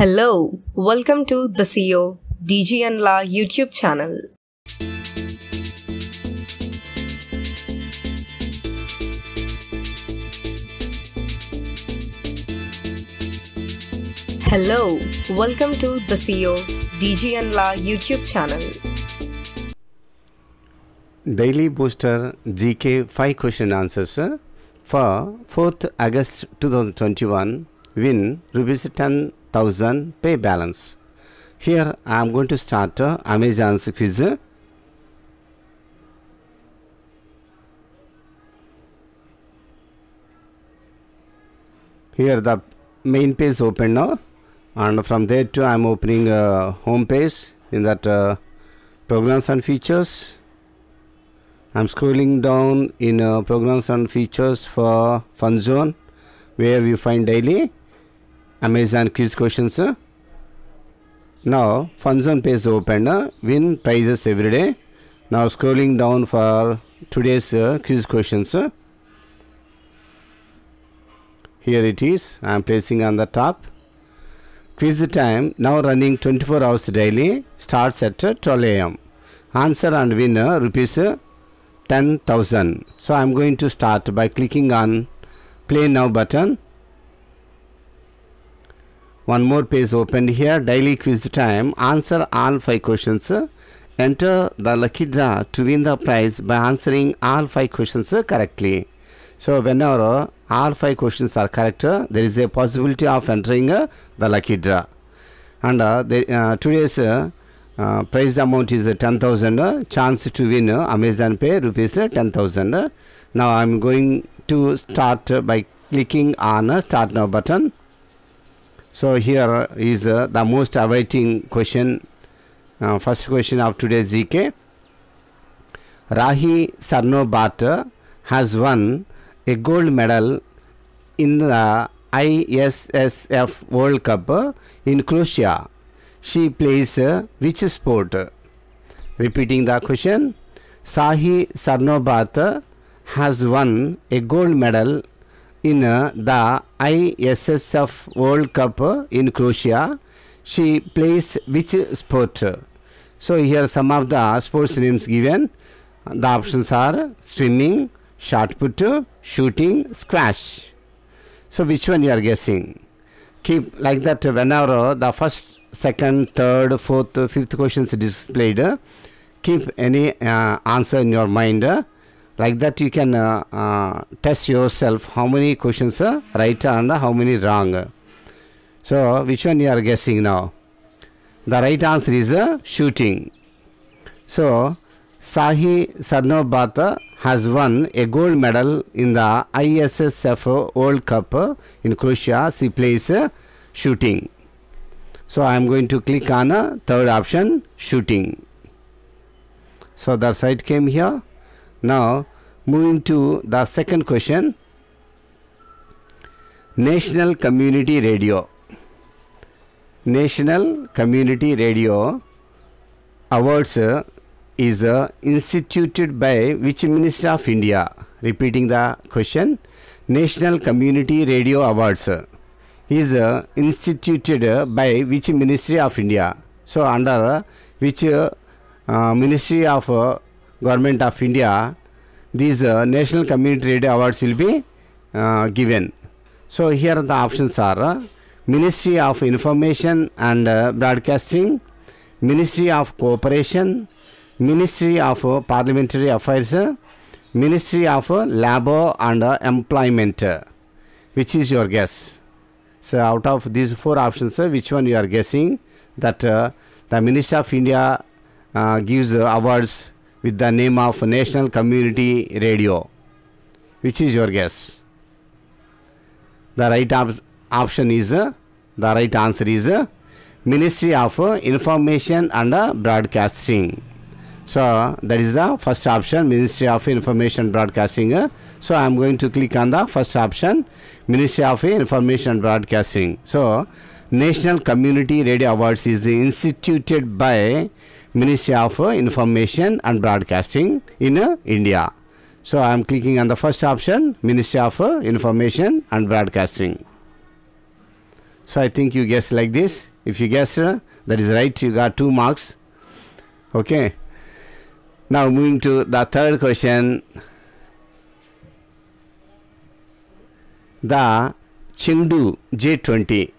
Hello, welcome to the CEO and La YouTube channel. Hello, welcome to the CEO and La YouTube channel. Daily Booster GK 5 question answers for 4th August 2021 win rupees 10 1000 pay balance. Here I am going to start uh, Amazon's quiz. Here the main page open now uh, and from there too I am opening uh, home page in that uh, programs and features. I'm scrolling down in uh, programs and features for fun zone where we find daily Amazon quiz questions. Now funzone page open. Win prizes every day. Now scrolling down for today's uh, quiz questions. Here it is. I am placing on the top. Quiz time now running 24 hours daily starts at 12 a.m. Answer and win rupees uh, 10,000. So I am going to start by clicking on play now button one more page opened here daily quiz time answer all five questions enter the lucky draw to win the prize by answering all five questions correctly so whenever all five questions are correct there is a possibility of entering the lucky draw and uh, the, uh, today's uh, prize amount is 10000 chance to win amazon pay rupees 10000 now i'm going to start by clicking on start now button so here is uh, the most awaiting question. Uh, first question of today's GK. Rahi Sarnobat has won a gold medal in the ISSF World Cup in Croatia. She plays uh, which sport? Repeating the question. Sahi Sarnobat has won a gold medal in the ISSF World Cup in Croatia. She plays which sport? So here some of the sports names given. The options are swimming, shot put, shooting, squash. So which one you are guessing? Keep like that whenever the first, second, third, fourth, fifth questions displayed. Keep any uh, answer in your mind like that you can uh, uh, test yourself how many questions are right and how many wrong so which one you are guessing now the right answer is uh, shooting so sahi sarnobata has won a gold medal in the issf world cup in croatia she plays uh, shooting so i am going to click on uh, third option shooting so the site came here now, moving to the second question National Community Radio. National Community Radio Awards uh, is uh, instituted by which Minister of India? Repeating the question National Community Radio Awards uh, is instituted by which Ministry of India? So, under which Ministry of government of India, these uh, National Community Radio Awards will be uh, given. So here the options are uh, Ministry of Information and uh, Broadcasting, Ministry of Cooperation, Ministry of uh, Parliamentary Affairs, Ministry of uh, Labor and Employment. Which is your guess? So out of these four options, which one you are guessing? That the Minister of India gives awards with the name of National Community Radio. Which is your guess? The right op option is uh, the right answer is uh, Ministry of uh, Information and Broadcasting. So that is the first option Ministry of Information Broadcasting. So I am going to click on the first option Ministry of Information Broadcasting. So National Community Radio Awards is instituted by Ministry of Information and Broadcasting in India. So I am clicking on the first option, Ministry of Information and Broadcasting. So I think you guess like this. If you guess uh, that is right, you got two marks. Okay. Now moving to the third question. The Chengdu J20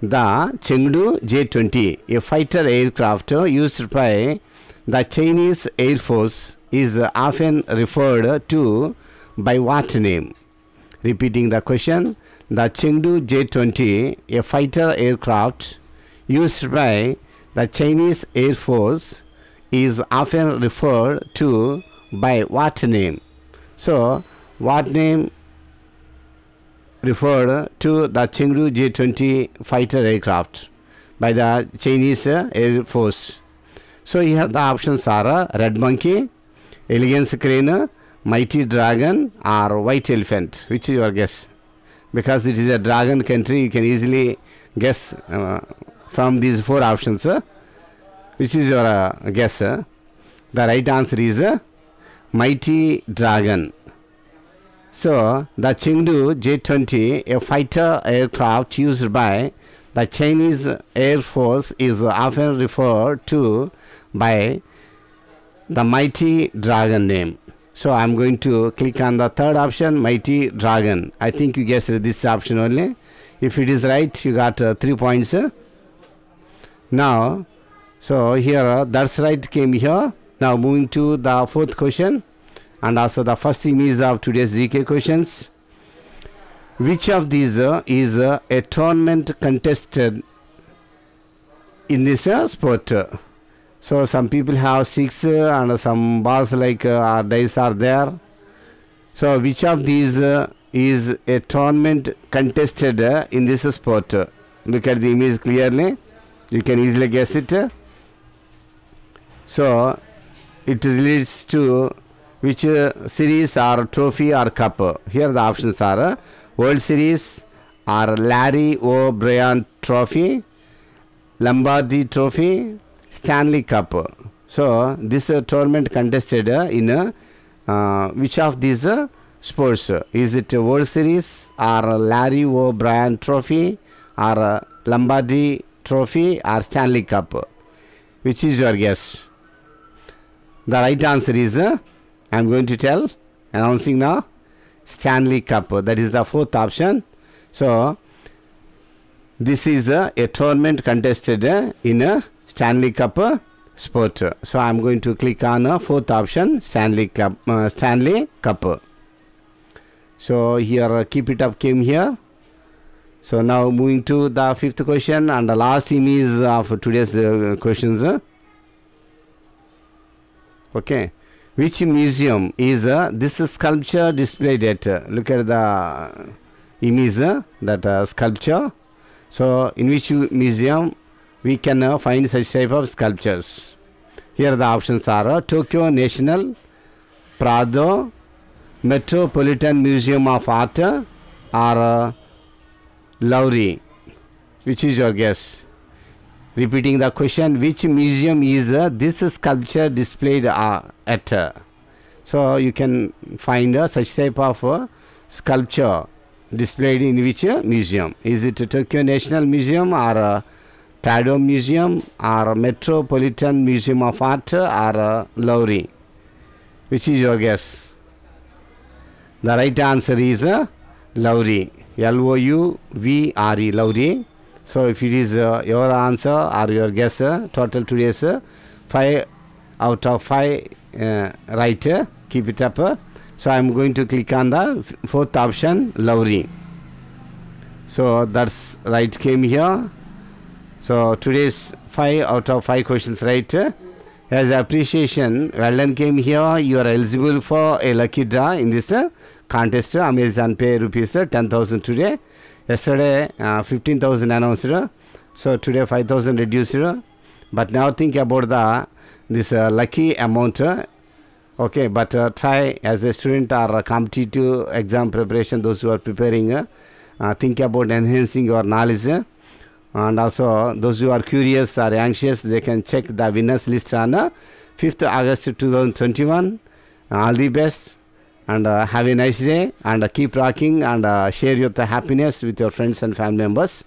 the Chengdu J-20, a fighter aircraft used by the Chinese Air Force, is often referred to by what name? Repeating the question, the Chengdu J-20, a fighter aircraft used by the Chinese Air Force, is often referred to by what name? So, what name referred to the Chengdu J-20 fighter aircraft by the Chinese Air Force. So here the options are Red Monkey, Elegance Crane, Mighty Dragon or White Elephant. Which is your guess? Because it is a dragon country, you can easily guess uh, from these four options. Uh, which is your uh, guess? The right answer is Mighty Dragon. So the Chengdu J-20, a fighter aircraft used by the Chinese Air Force, is often referred to by the Mighty Dragon name. So I'm going to click on the third option, Mighty Dragon. I think you guessed this option only. If it is right, you got uh, three points. Now, so here, that's right came here. Now moving to the fourth question and also the first image of today's ZK questions. Which of these uh, is uh, a tournament contested in this uh, sport? So some people have six uh, and some bars like uh, dice are there. So which of these uh, is a tournament contested uh, in this sport? Look at the image clearly. You can easily guess it. So it relates to which uh, series or trophy or cup. Here the options are uh, World Series or Larry O'Brien Trophy, Lombardi Trophy, Stanley Cup. So this uh, tournament contested in uh, which of these uh, sports? Is it World Series or Larry O'Brien Trophy or Lombardi Trophy or Stanley Cup? Which is your guess? The right answer is uh, I'm going to tell, announcing now, Stanley Cup. That is the fourth option. So, this is a, a tournament contested uh, in a Stanley Cup uh, sport. So, I'm going to click on a uh, fourth option, Stanley Cup. Uh, Stanley Cup. So, here, keep it up came here. So, now moving to the fifth question and the last image of today's uh, questions. Okay which museum is uh, this sculpture displayed at uh, look at the image uh, that uh, sculpture so in which museum we can uh, find such type of sculptures here the options are uh, Tokyo National Prado Metropolitan Museum of Art or uh, Lowry which is your guess Repeating the question, which museum is uh, this sculpture displayed uh, at? so you can find uh, such type of uh, sculpture displayed in which museum? Is it Tokyo National Museum or uh, Prado Museum or Metropolitan Museum of Art or Lowry? Which is your guess? The right answer is uh, Lowry. L O U V R E Lowry. So if it is uh, your answer or your guess, uh, total two yes, uh, 5 out of 5 uh, right, uh, keep it up. Uh. so I am going to click on the fourth option, Lowry. So that's right came here. So today's 5 out of 5 questions right. As appreciation, well came here. You are eligible for a lucky draw in this contest. Amazon pay rupees 10,000 today. Yesterday, uh, 15,000 announced, so today 5,000 reduced. But now think about the this uh, lucky amount. Uh. Okay, but uh, try as a student or a competitive exam preparation, those who are preparing, uh, uh, think about enhancing your knowledge. And also, those who are curious or anxious, they can check the winners list on 5th August 2021. All the best and uh, have a nice day and uh, keep rocking and uh, share your happiness with your friends and family members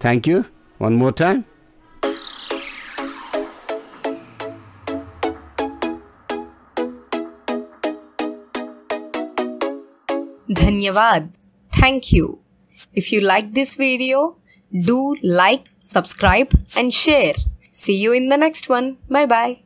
thank you one more time thank you if you like this video do like subscribe and share see you in the next one bye bye